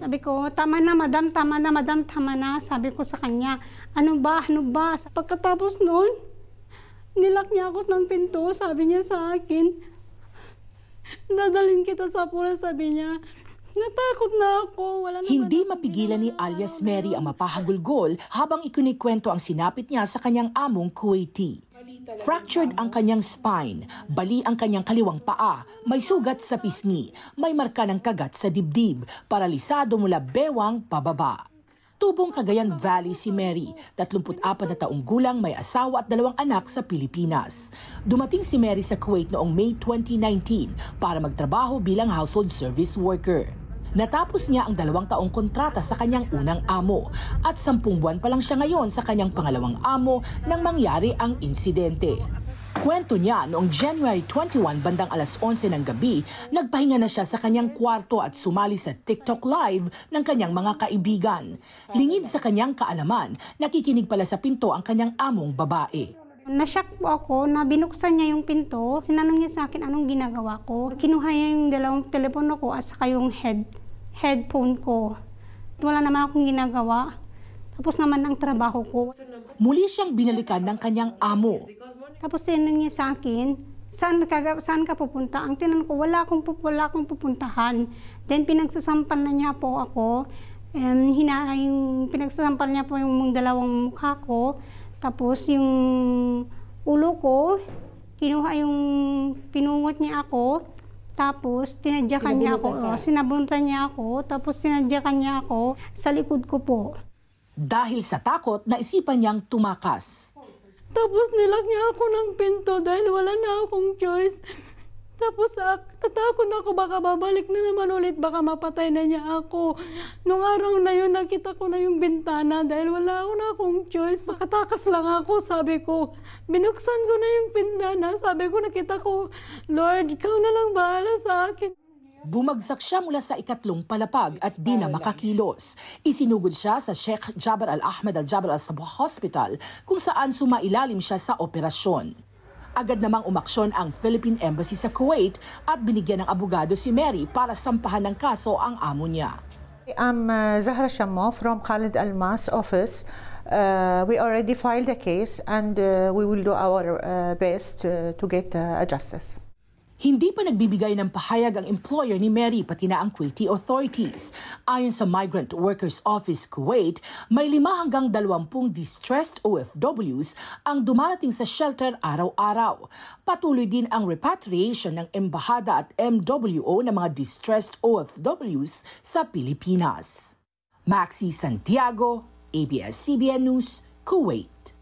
Sabi ko, tama na madam, tama na madam, tama na. Sabi ko sa kanya, ano ba, ano ba? Pagkatapos noon, nilak niya ako ng pinto. Sabi niya sa akin, dadalhin kita sa pula, sabi niya. Natakot na ako. Wala na Hindi mapigilan ni alias Mary ang mapahagulgol habang ikunikwento ang sinapit niya sa kanyang among Kuwaiti. Fractured ang kanyang spine, bali ang kanyang kaliwang paa, may sugat sa pisngi, may marka ng kagat sa dibdib, paralisado mula bewang pababa. Tubong Cagayan Valley si Mary, 34 na taong gulang, may asawa at dalawang anak sa Pilipinas. Dumating si Mary sa Kuwait noong May 2019 para magtrabaho bilang household service worker. Natapos niya ang dalawang taong kontrata sa kanyang unang amo at sampung buwan pa lang siya ngayon sa kanyang pangalawang amo nang mangyari ang insidente. Kwento niya noong January 21 bandang alas 11 ng gabi, nagpahinga na siya sa kanyang kwarto at sumali sa TikTok live ng kanyang mga kaibigan. Lingid sa kanyang kaalaman, nakikinig pala sa pinto ang kanyang among babae. Nashock po ako na binuksan niya yung pinto. Sinanong niya sa akin anong ginagawa ko. Kinuha niya yung dalawang telepono ko at saka yung head headphone ko. Wala naman akong ginagawa. Tapos naman ang trabaho ko. Muli siyang binalikan ng kanyang amo. Tapos tinanong niya sa akin, saan ka, saan ka pupunta? Ang tinanong ko, wala akong, wala akong pupuntahan. Then pinagsasampal na niya po ako. Um, hina, yung pinagsasampal niya po yung dalawang mukha ko. Tapos yung ulo ko, kinuha yung pinungot niya ako. Tapos, tinadyakan niya ako. Ka. Oh, sinabuntan niya ako. Tapos, tinadyakan niya ako sa likod ko po. Dahil sa takot, naisipan niyang tumakas. Tapos, nilak niya ako ng pinto dahil wala na akong choice. Tapos natakot ah, ako baka babalik na naman ulit, baka mapatay na niya ako. Nung araw na yun, nakita ko na yung bintana dahil wala ako na akong choice. Makatakas lang ako, sabi ko. Binuksan ko na yung bintana, sabi ko nakita ko, Lord, ikaw na lang bahala sa akin. Bumagsak siya mula sa ikatlong palapag at di na makakilos. Isinugod siya sa Sheikh Jabir Al-Ahmed Al-Jabir Al-Sabah Hospital kung saan sumailalim siya sa operasyon. Agad namang umaksyon ang Philippine Embassy sa Kuwait at binigyan ng abogado si Mary para sampahan ng kaso ang amo niya. I'm uh, Zahra Shammo from Khalid Almas office. Uh, we already filed the case and uh, we will do our uh, best uh, to get uh, a justice. Hindi pa nagbibigay ng pahayag ang employer ni Mary pati na ang Kuwaiti authorities. Ayon sa Migrant Workers Office Kuwait, may lima hanggang dalawampung distressed OFWs ang dumarating sa shelter araw-araw. Patuloy din ang repatriation ng Embahada at MWO ng mga distressed OFWs sa Pilipinas. Maxi Santiago, ABS-CBN News, Kuwait.